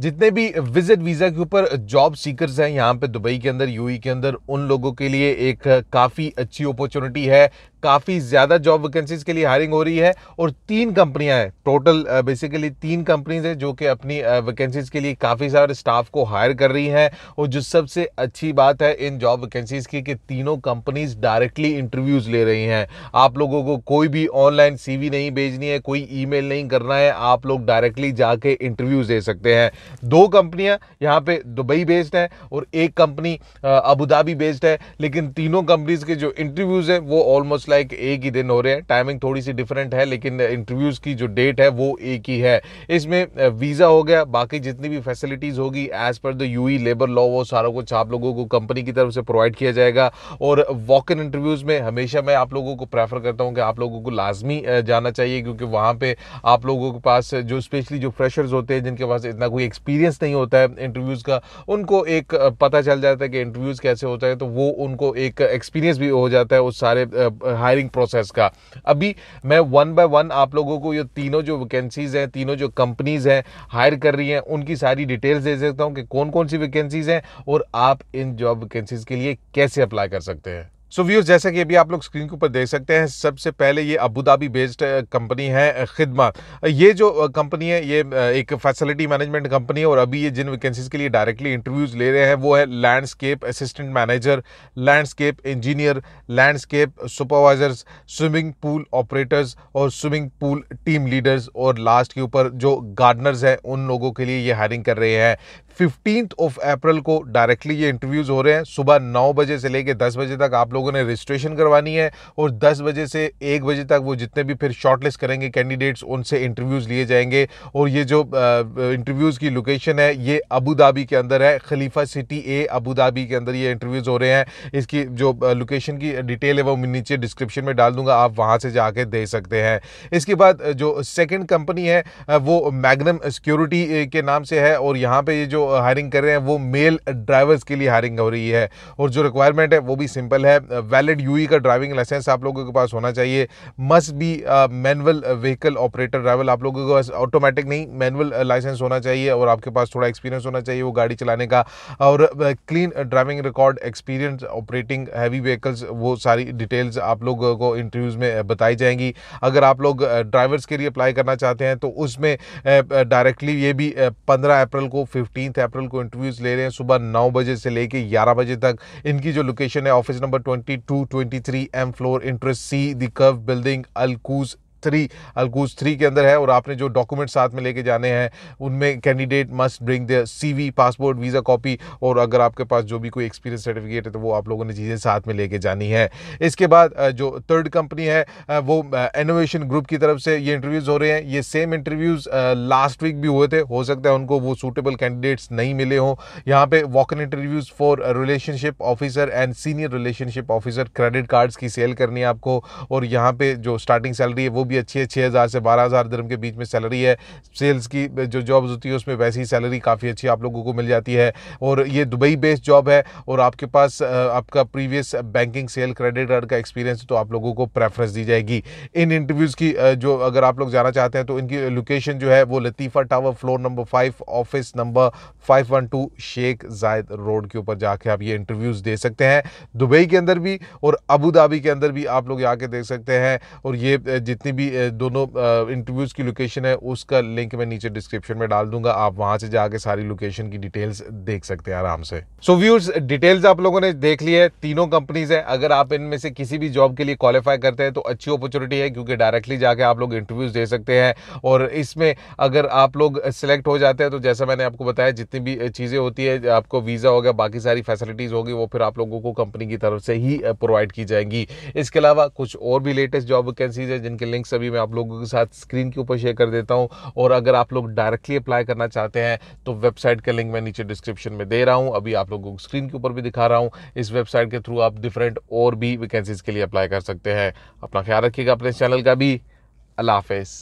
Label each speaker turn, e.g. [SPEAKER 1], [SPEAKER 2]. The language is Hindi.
[SPEAKER 1] जितने भी विजिट वीज़ा के ऊपर जॉब सीकर्स हैं यहाँ पे दुबई के अंदर यूएई e के अंदर उन लोगों के लिए एक काफ़ी अच्छी अपॉर्चुनिटी है काफ़ी ज़्यादा जॉब वैकेंसीज़ के लिए हायरिंग हो रही है और तीन कंपनियां हैं टोटल बेसिकली uh, तीन कंपनीज हैं जो कि अपनी वैकेंसीज़ uh, के लिए काफ़ी सारे स्टाफ को हायर कर रही हैं और जो सबसे अच्छी बात है इन जॉब वैकेंसीज़ की कि तीनों कंपनीज डायरेक्टली इंटरव्यूज़ ले रही हैं आप लोगों को कोई भी ऑनलाइन सी नहीं भेजनी है कोई ई नहीं करना है आप लोग डायरेक्टली जाके इंटरव्यूज़ दे सकते हैं दो कंपनियां यहाँ पे दुबई बेस्ड हैं और एक कंपनी अबू धाबी बेस्ड है लेकिन तीनों कंपनीज़ के जो इंटरव्यूज़ हैं वो ऑलमोस्ट लाइक एक ही दिन हो रहे हैं टाइमिंग थोड़ी सी डिफरेंट है लेकिन इंटरव्यूज़ की जो डेट है वो एक ही है इसमें वीज़ा हो गया बाकी जितनी भी फैसिलिटीज़ होगी as per the you labour law वो सारा कुछ आप लोगों को कंपनी की तरफ से प्रोवाइड किया जाएगा और वॉक इन इंटरव्यूज़ में हमेशा मैं आप लोगों को प्रेफर करता हूँ कि आप लोगों को लाजमी जाना चाहिए क्योंकि वहां पर आप लोगों के पास जो स्पेशली जो फ्रेशर्स होते हैं जिनके पास इतना कोई एक्सपीरियंस नहीं होता है इंटरव्यूज़ का उनको एक पता चल जाता है कि इंटरव्यूज़ कैसे होता है तो वो उनको एक एक्सपीरियंस भी हो जाता है उस सारे हायरिंग प्रोसेस का अभी मैं वन बाय वन आप लोगों को ये तीनों जो वैकेंसीज़ हैं तीनों जो कंपनीज़ हैं हायर कर रही हैं उनकी सारी डिटेल्स दे सकता हूँ कि कौन कौन सी वैकेंसीज़ हैं और आप इन जॉब वैकेंसीज़ के लिए कैसे अप्लाई कर सकते हैं सो so व्यूज जैसा कि अभी आप लोग स्क्रीन के ऊपर देख सकते हैं सबसे पहले ये अबू धाबी बेस्ड कंपनी है खिदमा uh, uh, ये जो कंपनी uh, है ये एक फैसिलिटी मैनेजमेंट कंपनी है और अभी ये जिन वैकेंसीज के लिए डायरेक्टली इंटरव्यूज ले रहे हैं वो है landscape assistant manager landscape engineer landscape supervisors swimming pool operators और स्विमिंग पूल टीम लीडर्स और लास्ट के ऊपर जो गार्डनर्स हैं उन लोगों के लिए ये हायरिंग कर रहे हैं फिफ्टीन ऑफ अप्रैल को डायरेक्टली ये इंटरव्यूज हो रहे हैं सुबह नौ बजे से लेकर दस बजे तक आप लोग लोगों ने रजिस्ट्रेशन करवानी है और 10 बजे से 1 बजे तक वो जितने भी फिर शॉर्टलिस्ट करेंगे कैंडिडेट्स उनसे इंटरव्यूज़ लिए जाएंगे और ये जो इंटरव्यूज़ की लोकेशन है ये अबू धाबी के अंदर है Khalifa City A Abu Dhabi के अंदर ये इंटरव्यूज़ हो रहे हैं इसकी जो लोकेशन की डिटेल है वो नीचे डिस्क्रिप्शन में डाल दूंगा आप वहाँ से जाके दे सकते हैं इसके बाद जो सेकेंड कंपनी है वो मैगनम सिक्योरिटी के नाम से है और यहाँ पर ये जो हायरिंग कर रहे हैं वो मेल ड्राइवर्स के लिए हायरिंग हो रही है और जो रिक्वायरमेंट है वो भी सिंपल है वैलिड यूई e का ड्राइविंग लाइसेंस आप लोगों के पास होना चाहिए must be manual vehicle operator driver आप लोगों के पास ऑटोमेटिक नहीं मैनुअल लाइसेंस होना चाहिए और आपके पास थोड़ा एक्सपीरियंस होना चाहिए वो गाड़ी चलाने का और clean driving record experience operating heavy vehicles वो सारी डिटेल्स आप लोगों को इंटरव्यूज़ में बताई जाएंगी अगर आप लोग ड्राइवर्स के लिए अप्लाई करना चाहते हैं तो उसमें डायरेक्टली ये भी पंद्रह अप्रैल को फिफ्टीन अप्रैल को इंटरव्यूज़ ले रहे हैं सुबह नौ बजे से लेके ग्यारह बजे तक इनकी जो लोकेशन है office number 22, 23 M floor interest. See the curve building Al three अलगूज थ्री के अंदर है और आपने जो डॉक्यूमेंट साथ में लेके जाने हैं उनमें candidate must bring the CV passport visa copy और अगर आपके पास जो भी कोई एक्सपीरियंस सर्टिफिकेट है तो वो आप लोगों ने चीज़ें साथ में लेके जानी है इसके बाद जो थर्ड कंपनी है वो इनोवेशन ग्रुप की तरफ से ये इंटरव्यूज़ हो रहे हैं ये सेम इंटरव्यूज़ लास्ट वीक भी हुए थे हो सकता है उनको वो सूटेबल कैंडिडेट्स नहीं मिले हों यहाँ पे walk in interviews for relationship officer and senior relationship officer credit cards की सेल करनी है आपको और यहाँ पे जो स्टार्टिंग सैलरी है वो भी भी अच्छी है छः हज़ार से बारह हज़ार दरम के बीच में सैलरी है सेल्स की जो जॉब्स होती है उसमें वैसी सैलरी काफ़ी अच्छी आप लोगों को मिल जाती है और ये दुबई बेस्ड जॉब है और आपके पास आपका previous banking sale credit card का एक्सपीरियंस तो आप लोगों को प्रेफरेंस दी जाएगी इन इंटरव्यूज़ की जो अगर आप लोग जाना चाहते हैं तो इनकी लोकेशन जो है वो Latifa Tower floor number five office number five one two Sheikh Zayed Road के ऊपर जाके आप ये इंटरव्यूज़ दे सकते हैं दुबई के अंदर भी और अबू धाबी के अंदर भी आप लोग आके देख सकते हैं और ये जितनी भी भी दोनों इंटरव्यूज़ की लोकेशन है उसका लिंक मैं नीचे डिस्क्रिप्शन में डाल दूंगा आप वहाँ से जाके सारी लोकेशन की डिटेल्स देख सकते हैं आराम से सो so, व्यूर्स डिटेल्स आप लोगों ने देख ली है तीनों कंपनीज हैं अगर आप इनमें से किसी भी जॉब के लिए क्वालिफाई करते हैं तो अच्छी अपॉर्चुनिटी है क्योंकि डायरेक्टली जाके आप लोग इंटरव्यूज़ दे सकते हैं और इसमें अगर आप लोग सिलेक्ट हो जाते हैं तो जैसा मैंने आपको बताया जितनी भी चीज़ें होती है आपको वीज़ा हो गया बाकी सारी फैसिलिटीज़ होगी वो फिर आप लोगों को कंपनी की तरफ से ही प्रोवाइड की जाएंगी इसके अलावा कुछ और भी लेटेस्ट जॉब वैकेंसीज है जिनके लिंक्स सभी मैं आप लोगों के साथ स्क्रीन के ऊपर शेयर कर देता हूँ और अगर आप लोग डायरेक्टली अप्लाई करना चाहते हैं तो वेबसाइट का लिंक मैं नीचे डिस्क्रिप्शन में दे रहा हूँ अभी आप लोगों को स्क्रीन के ऊपर भी दिखा रहा हूँ इस वेबसाइट के थ्रू आप डिफरेंट और भी वैकेंसीज के लिए अप्लाई कर सकते हैं अपना ख्याल रखिएगा अपने चैनल का भी अल्लाह हाफिज़